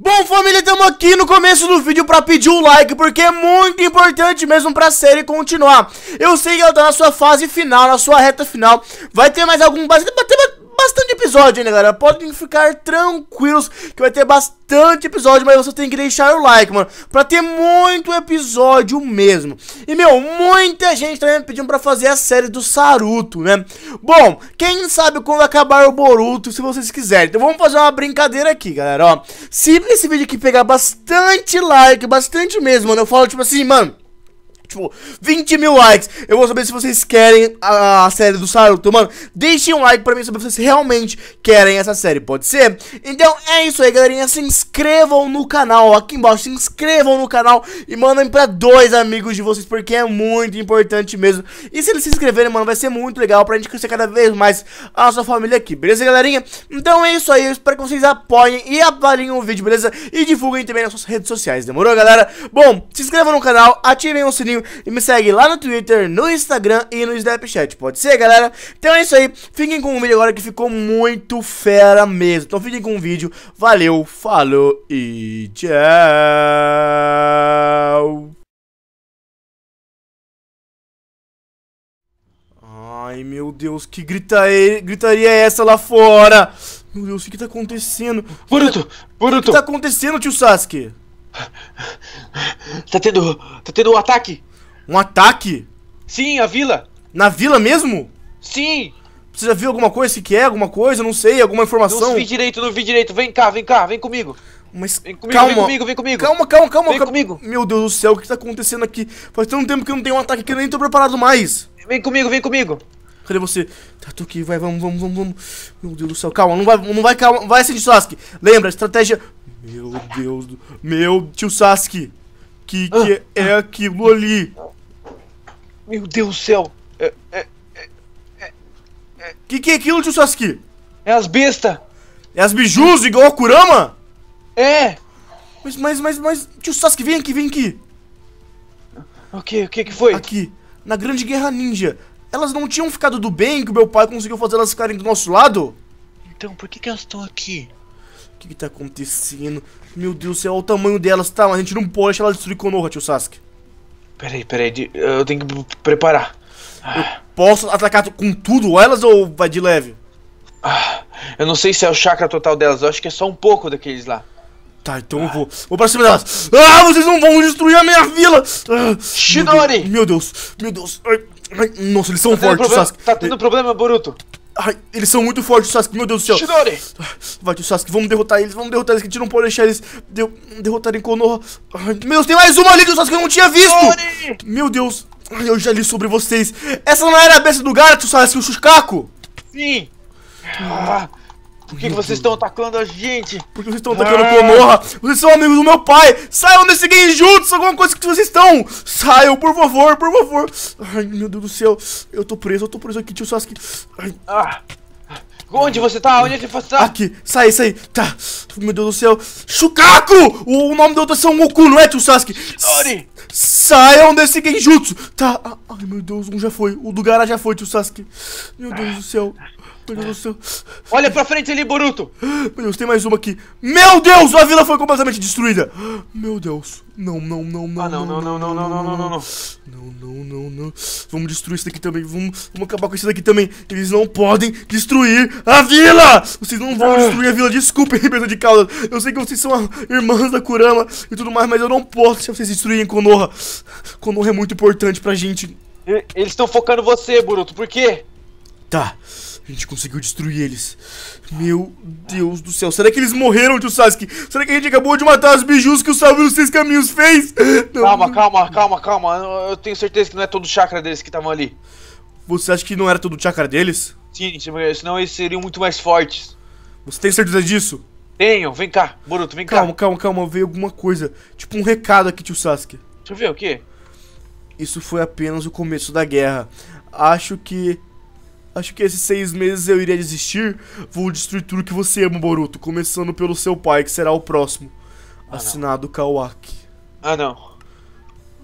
Bom, família, estamos aqui no começo do vídeo para pedir o like, porque é muito importante mesmo para série continuar. Eu sei que ela tá na sua fase final, na sua reta final. Vai ter mais algum... Vai ter bastante episódio, hein, galera? Podem ficar tranquilos que vai ter bastante episódio, mas você tem que deixar o like, mano, pra ter muito episódio mesmo. E, meu, muita gente também tá pedindo pra fazer a série do Saruto, né? Bom, quem sabe quando acabar o Boruto, se vocês quiserem. Então vamos fazer uma brincadeira aqui, galera, ó. Se esse vídeo aqui pegar bastante like, bastante mesmo, mano, eu falo, tipo assim, mano tipo, 20 mil likes. Eu vou saber se vocês querem a, a série do Saruto, mano. Deixem um like pra mim saber se vocês realmente querem essa série, pode ser? Então é isso aí, galerinha. Se inscrevam no canal, aqui embaixo, se inscrevam no canal e mandem pra dois amigos de vocês, porque é muito importante mesmo. E se eles se inscreverem, mano, vai ser muito legal pra gente crescer cada vez mais a nossa família aqui, beleza, galerinha? Então é isso aí, eu espero que vocês apoiem e avaliem o vídeo, beleza? E divulguem também nas suas redes sociais, demorou, galera? Bom, se inscrevam no canal, ativem o sininho e me segue lá no Twitter, no Instagram e no Snapchat, pode ser, galera? Então é isso aí, fiquem com o vídeo agora que ficou muito fera mesmo. Então fiquem com o vídeo, valeu, falou e tchau! Ai, meu Deus, que gritaria, gritaria é essa lá fora? Meu Deus, o que, tá acontecendo? Boruto! Boruto! O que, que tá acontecendo, tio Sasuke? Tá tendo. tá tendo um ataque! Um ataque? Sim, a vila. Na vila mesmo? Sim. Você já viu alguma coisa? Se que é? Alguma coisa? Não sei, alguma informação? Não vi direito, não vi direito. Vem cá, vem cá, vem comigo. Mas vem comigo, calma. Vem comigo, vem comigo. Calma, calma, calma. Vem comigo. Meu Deus do céu, o que tá acontecendo aqui? Faz tanto tempo que eu não tenho um ataque que eu nem tô preparado mais. Vem comigo, vem comigo. Cadê você? Tá, tô aqui, vai, vamos, vamos, vamos, vamos. Meu Deus do céu, calma, não vai, não vai, calma. Vai, Cid Sasuke. Lembra, estratégia... Meu Deus do... Meu tio Sasuke. Que ah. que ah, é aquilo ali? Meu Deus do céu! É é, é, é, é, que que é aquilo, tio Sasuke? É as bestas! É as bijus, igual a Kurama? É! Mas, mas, mas, mas, tio Sasuke, vem aqui, vem aqui! O que, o que que foi? Aqui, na Grande Guerra Ninja, elas não tinham ficado do bem que o meu pai conseguiu fazer elas ficarem do nosso lado? Então, por que que elas estão aqui? O que que tá acontecendo? Meu Deus do céu, olha o tamanho delas, tá? Mas a gente não pode deixar elas destruir Konoha, tio Sasuke. Peraí, peraí, eu tenho que preparar. Ah. Eu posso atacar com tudo elas ou vai de leve? Ah, eu não sei se é o chakra total delas, eu acho que é só um pouco daqueles lá. Tá, então ah. eu vou. Vou pra cima delas. Ah, vocês não vão destruir a minha vila! Shinori! Ah, meu Deus, meu Deus. Meu Deus. Ai, ai, nossa, eles são tá fortes, Sasuke. Tá tendo problema, Boruto? Ai, eles são muito fortes, Sasuke, meu Deus do céu. Shidori! Vai, Sasuke, vamos derrotar eles, vamos derrotar eles, que a gente não pode deixar eles de derrotarem Konoha. Ai, meu Deus, tem mais uma ali que o Sasuke eu não tinha visto. Shidori! Meu Deus, Ai, eu já li sobre vocês. Essa não era a besta do Gato, Sasuke, o Shukaku? Sim. Ah. Por que, que vocês estão atacando a gente? Por que vocês estão atacando ah. o Konoha? Vocês são amigos do meu pai! Saiam desse game juntos! Alguma coisa que vocês estão! Saiam, por favor, por favor! Ai, meu Deus do céu! Eu tô preso, eu tô preso aqui, tio Sasuke! Ai. Ah. Onde você tá? Onde é você tá? Aqui, sai, sai. Tá. Meu Deus do céu. Shukaku! O nome da outra é São Goku, não é, tio Sasuke? Sorry. Saiam desse genjutsu. Tá. Ah, ai, meu Deus, um já foi. O do Gara já foi, tio Sasuke. Meu Deus do céu. Meu Deus do céu. Olha pra frente ali, Boruto. Meu Deus, tem mais uma aqui. Meu Deus, a vila foi completamente destruída. Meu Deus. Não, não, não, não. Ah, não, não, não, não, não, não, não, não. Não, não, não, não. Vamos destruir isso daqui também. Vamos, vamos acabar com isso daqui também. Eles não podem destruir a vila. Vocês não vão destruir a vila. Desculpem, Ribeirão de Caldas. Eu sei que vocês são irmãs da Kurama e tudo mais, mas eu não posso se vocês destruírem Konoha. Konoha é muito importante pra gente. Eles estão focando você, Boruto. Por quê? Tá. A gente conseguiu destruir eles. Meu Deus do céu. Será que eles morreram, tio Sasuke? Será que a gente acabou de matar os bijus que o Salve dos Seis Caminhos fez? Não. Calma, calma, calma, calma. Eu tenho certeza que não é todo o chakra deles que estavam ali. Você acha que não era todo o chakra deles? Sim, senão eles seriam muito mais fortes. Você tem certeza disso? Tenho. Vem cá, Boruto, vem calma, cá. Calma, calma, calma. Veio alguma coisa. Tipo um recado aqui, tio Sasuke. Deixa eu ver, o quê? Isso foi apenas o começo da guerra. Acho que Acho que esses seis meses eu iria desistir. Vou destruir tudo que você ama, Boruto. Começando pelo seu pai, que será o próximo. Ah, Assinado Kawaki. Ah, não. O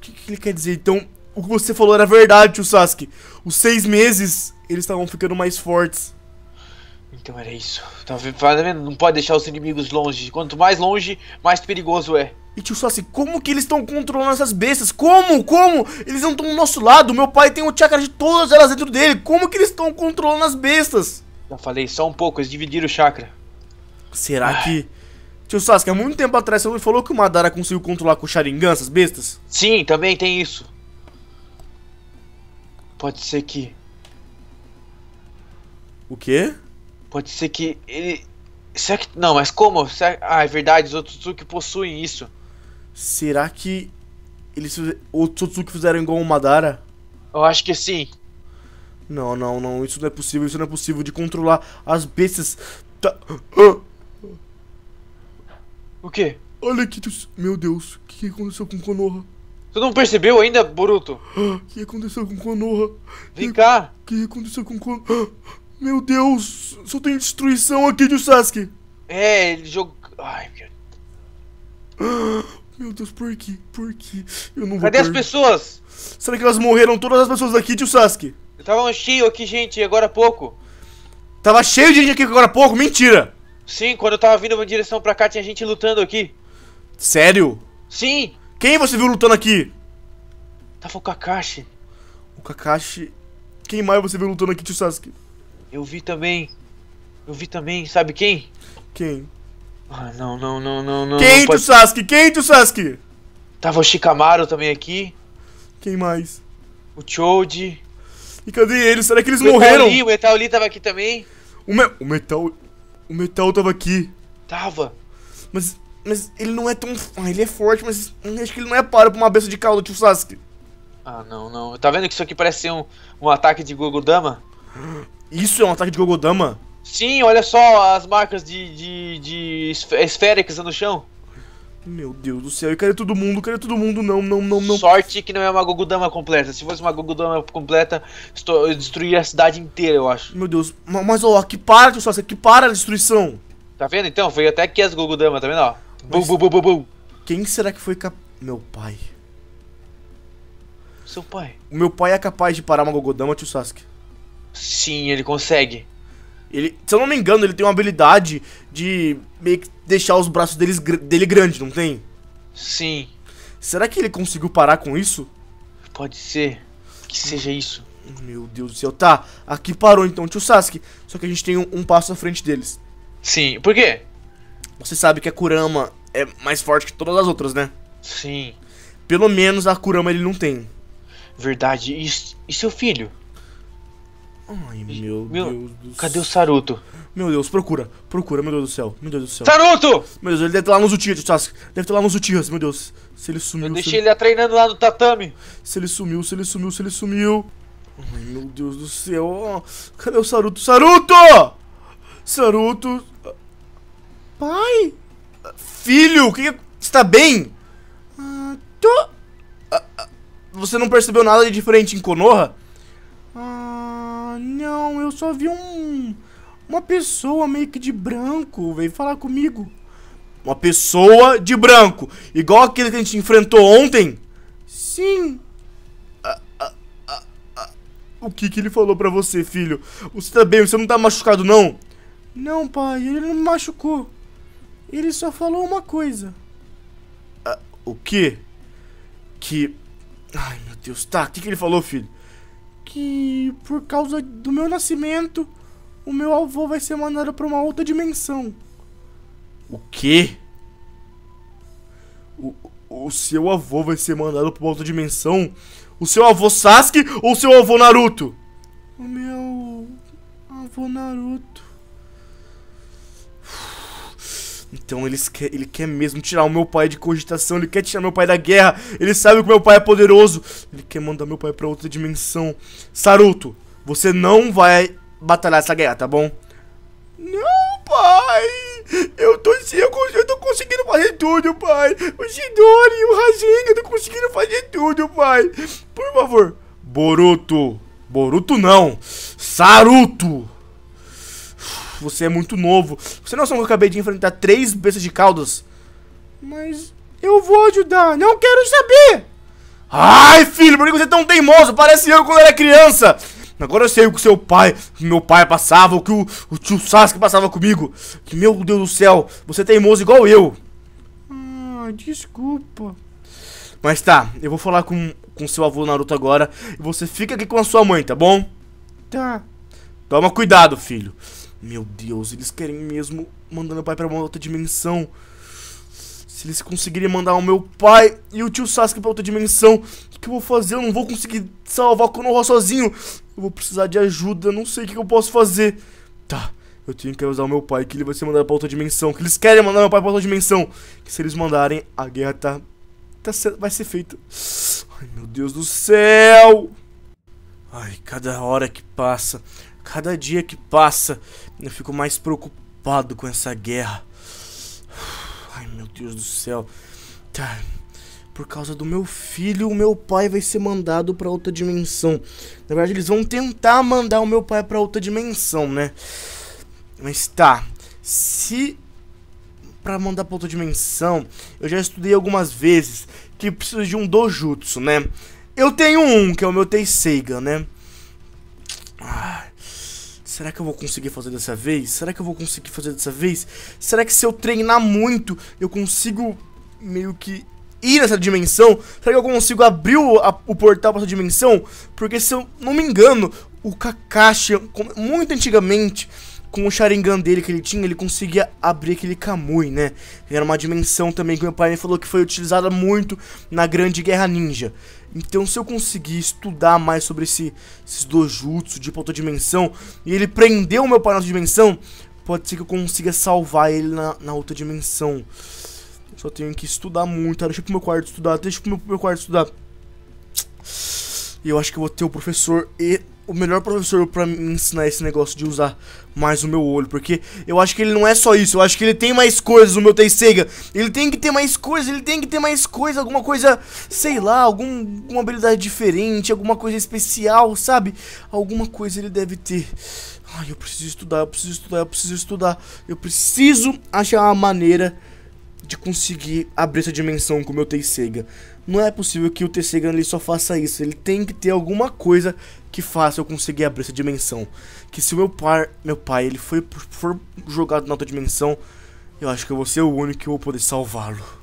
que, que ele quer dizer? Então, o que você falou era verdade, tio Sasuke. Os seis meses, eles estavam ficando mais fortes. Então era isso. Tá vendo? Tá não pode deixar os inimigos longe. Quanto mais longe, mais perigoso é. E tio Sassi, como que eles estão controlando essas bestas? Como? Como? Eles não estão do nosso lado. Meu pai tem o chakra de todas elas dentro dele. Como que eles estão controlando as bestas? Já falei, só um pouco. Eles dividiram o chakra. Será ah. que... Tio Sasuke, há muito tempo atrás você me falou que o Madara conseguiu controlar com o Sharingan essas bestas? Sim, também tem isso. Pode ser que... O quê? Pode ser que ele... Será que... Não, mas como? Será... Ah, é verdade, os outros que possuem isso. Será que eles o Tsutsuki fizeram igual o Madara? Eu acho que sim. Não, não, não, isso não é possível, isso não é possível de controlar as bestas. Tá. O quê? Olha aqui, meu Deus, o que aconteceu com Konoha? Tu não percebeu ainda, Boruto? O que aconteceu com Konoha? Vem cá. O que aconteceu com Konoha? Meu Deus, só tem destruição aqui de Sasuke. É, ele jogou... Ai, meu Deus. Meu Deus, por quê? Por quê? Eu não Cadê as pessoas? Será que elas morreram todas as pessoas daqui, tio Sasuke? Eu tava cheio aqui, gente, agora há pouco. Tava cheio de gente aqui agora há pouco? Mentira! Sim, quando eu tava vindo em direção pra cá, tinha gente lutando aqui. Sério? Sim! Quem você viu lutando aqui? Tava o Kakashi. O Kakashi... Quem mais você viu lutando aqui, tio Sasuke? Eu vi também. Eu vi também, sabe quem? Quem? Ah, não, não, não, não, não. Quem pode... Sasuke? Quem tu, Sasuke? Tava o Shikamaru também aqui. Quem mais? O Choji. E cadê eles? Será que eles o morreram? Metal Lee, o Metal Lee tava aqui também. O, me... o Metal... O Metal tava aqui. Tava. Mas... Mas ele não é tão... Ah, ele é forte, mas... Hum, acho que ele não é para pra uma besta de caldo, tio Sasuke. Ah, não, não. Tá vendo que isso aqui parece ser um, um ataque de Gogodama? Isso é um ataque de Gogodama? Sim, olha só as marcas de, de, de esféricas no chão. Meu Deus do céu, eu quero todo mundo, eu quero todo mundo, não, não, não, não. Sorte que não é uma Gogudama completa. Se fosse uma Gogudama completa, eu destruiria a cidade inteira, eu acho. Meu Deus, mas ó, que para, sócio, que para a destruição. Tá vendo então? Foi até aqui as Gogudama, tá vendo? Ó. Bum, bum, bum, bum, Quem será que foi cap. Meu pai. Seu pai. O meu pai é capaz de parar uma Gogodama, tio Sasuke. Sim, ele consegue. Ele, se eu não me engano, ele tem uma habilidade de meio que deixar os braços deles, dele grande, não tem? Sim. Será que ele conseguiu parar com isso? Pode ser que seja isso. Meu Deus do céu. Tá, aqui parou então tio Sasuke. Só que a gente tem um, um passo à frente deles. Sim, por quê? Você sabe que a Kurama é mais forte que todas as outras, né? Sim. Pelo menos a Kurama ele não tem. Verdade. E, e seu filho? Ai, meu, meu Deus do céu. Cadê o Saruto? Meu Deus, procura, procura, meu Deus do céu, meu Deus do céu. Saruto! Meu Deus, ele deve estar lá nos Uchihas, Sasuke. Deve estar lá nos Uchihas, meu Deus. Se ele sumiu... Eu deixei ele... ele treinando lá no tatame. Se ele sumiu, se ele sumiu, se ele sumiu. Ai, meu Deus do céu. Cadê o Saruto? Saruto! Saruto... Pai? Filho, que que... É? Está bem? Ah, tô... Ah, ah, você não percebeu nada de diferente em Konoha? não, eu só vi um... Uma pessoa meio que de branco veio falar comigo. Uma pessoa de branco. Igual aquele que a gente enfrentou ontem? Sim. Ah, ah, ah, o que que ele falou pra você, filho? Você tá bem? Você não tá machucado, não? Não, pai. Ele não me machucou. Ele só falou uma coisa. o quê? Que... Ai, meu Deus. Tá, o que que ele falou, filho? que por causa do meu nascimento, o meu avô vai ser mandado para uma outra dimensão. O quê? O, o seu avô vai ser mandado para uma outra dimensão? O seu avô Sasuke ou o seu avô Naruto? O meu avô Naruto. Então eles quer, ele quer mesmo tirar o meu pai de cogitação, ele quer tirar meu pai da guerra, ele sabe que meu pai é poderoso, ele quer mandar meu pai para outra dimensão. Saruto, você não vai batalhar essa guerra, tá bom? Não, pai! Eu tô, eu, eu tô conseguindo fazer tudo, pai! O Shidori o Rasengan, eu tô conseguindo fazer tudo, pai! Por favor, Boruto! Boruto não! Saruto! você é muito novo. Você não é sabe que eu acabei de enfrentar três bestas de caudas. Mas eu vou ajudar, não quero saber. Ai, filho, por que você é tão teimoso? Parece eu quando era criança. Agora eu sei o que seu pai, meu pai passava, o que o, o tio Sasuke passava comigo. meu Deus do céu, você é teimoso igual eu. Ah, desculpa. Mas tá, eu vou falar com, com seu avô Naruto agora. E você fica aqui com a sua mãe, tá bom? Tá. Toma cuidado, filho. Meu Deus, eles querem mesmo mandar meu pai pra uma outra dimensão. Se eles conseguirem mandar o meu pai e o tio Sasuke pra outra dimensão, o que eu vou fazer? Eu não vou conseguir salvar o Konoha sozinho. Eu vou precisar de ajuda, não sei o que eu posso fazer. Tá, eu tenho que usar o meu pai, que ele vai ser mandado pra outra dimensão. Que eles querem mandar meu pai pra outra dimensão. Que se eles mandarem, a guerra tá, tá vai ser feita. Ai, meu Deus do céu! Ai, cada hora que passa, Cada dia que passa, eu fico mais preocupado com essa guerra. Ai, meu Deus do céu. Tá. Por causa do meu filho, o meu pai vai ser mandado para outra dimensão. Na verdade, eles vão tentar mandar o meu pai para outra dimensão, né? Mas tá. Se para mandar pra outra dimensão, eu já estudei algumas vezes que precisa de um dojutsu, né? Eu tenho um, que é o meu Teiseiga, né? Ai. Ah, Será que eu vou conseguir fazer dessa vez? Será que eu vou conseguir fazer dessa vez? Será que se eu treinar muito, eu consigo meio que ir nessa dimensão? Será que eu consigo abrir o, a, o portal para essa dimensão? Porque se eu não me engano, o Kakashi, muito antigamente, com o Sharingan dele que ele tinha, ele conseguia abrir aquele Kamui, né? Era uma dimensão também que meu pai me falou que foi utilizada muito na Grande Guerra Ninja. Então se eu conseguir estudar mais sobre esse, esses dojutsu de outra dimensão, e ele prendeu o meu pai na outra dimensão, pode ser que eu consiga salvar ele na, na outra dimensão. Só tenho que estudar muito, deixa pro meu quarto estudar, deixa pro meu, meu quarto estudar. E eu acho que eu vou ter o professor e o melhor professor para me ensinar esse negócio de usar mais o meu olho, porque eu acho que ele não é só isso, eu acho que ele tem mais coisas, o meu Teiseiga. Ele tem que ter mais coisas, ele tem que ter mais coisa, alguma coisa, sei lá, algum, alguma habilidade diferente, alguma coisa especial, sabe? Alguma coisa ele deve ter. Ai, eu preciso estudar, eu preciso estudar, eu preciso estudar. Eu preciso achar uma maneira de conseguir abrir essa dimensão com o meu Teiseiga. Não é possível que o Tessegano ele só faça isso. Ele tem que ter alguma coisa que faça eu conseguir abrir essa dimensão. Que se o meu pai, meu pai ele foi, for jogado na outra dimensão, eu acho que eu vou ser o único que vou poder salvá-lo.